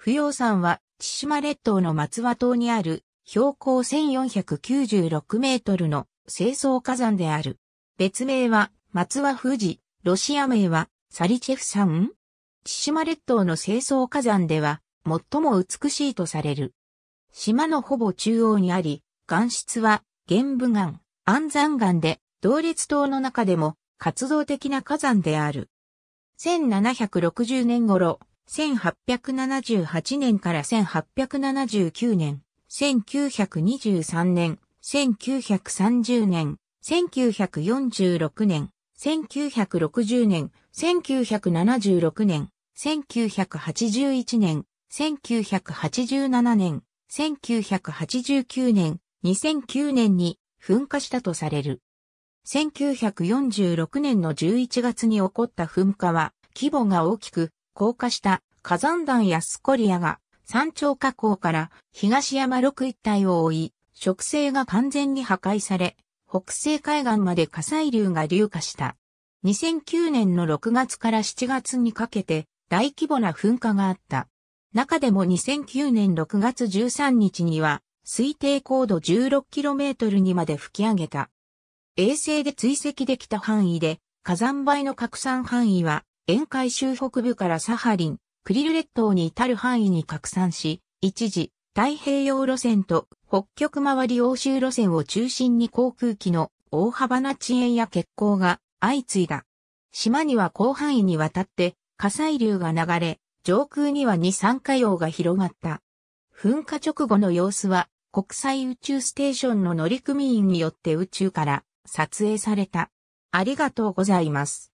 不要山は、千島列島の松和島にある、標高1496メートルの清掃火山である。別名は、松和富士、ロシア名は、サリチェフ山千島列島の清掃火山では、最も美しいとされる。島のほぼ中央にあり、岩質は、玄武岩、安山岩で、同列島の中でも活動的な火山である。1760年頃、1878年から1879年、1923年、1930年、1946年、1960年、1976年、1981年、1987年、1989年、2009年に噴火したとされる。1946年の11月に起こった噴火は規模が大きく降下した火山弾やスコリアが山頂火口から東山6一帯を覆い、植生が完全に破壊され、北西海岸まで火砕流が流下した。2009年の6月から7月にかけて大規模な噴火があった。中でも2009年6月13日には推定高度 16km にまで吹き上げた。衛星で追跡できた範囲で火山灰の拡散範囲は沿海州北部からサハリン、クリル列島に至る範囲に拡散し、一時、太平洋路線と北極周り欧州路線を中心に航空機の大幅な遅延や欠航が相次いだ。島には広範囲にわたって火砕流が流れ、上空には二酸化洋が広がった。噴火直後の様子は国際宇宙ステーションの乗組員によって宇宙から撮影された。ありがとうございます。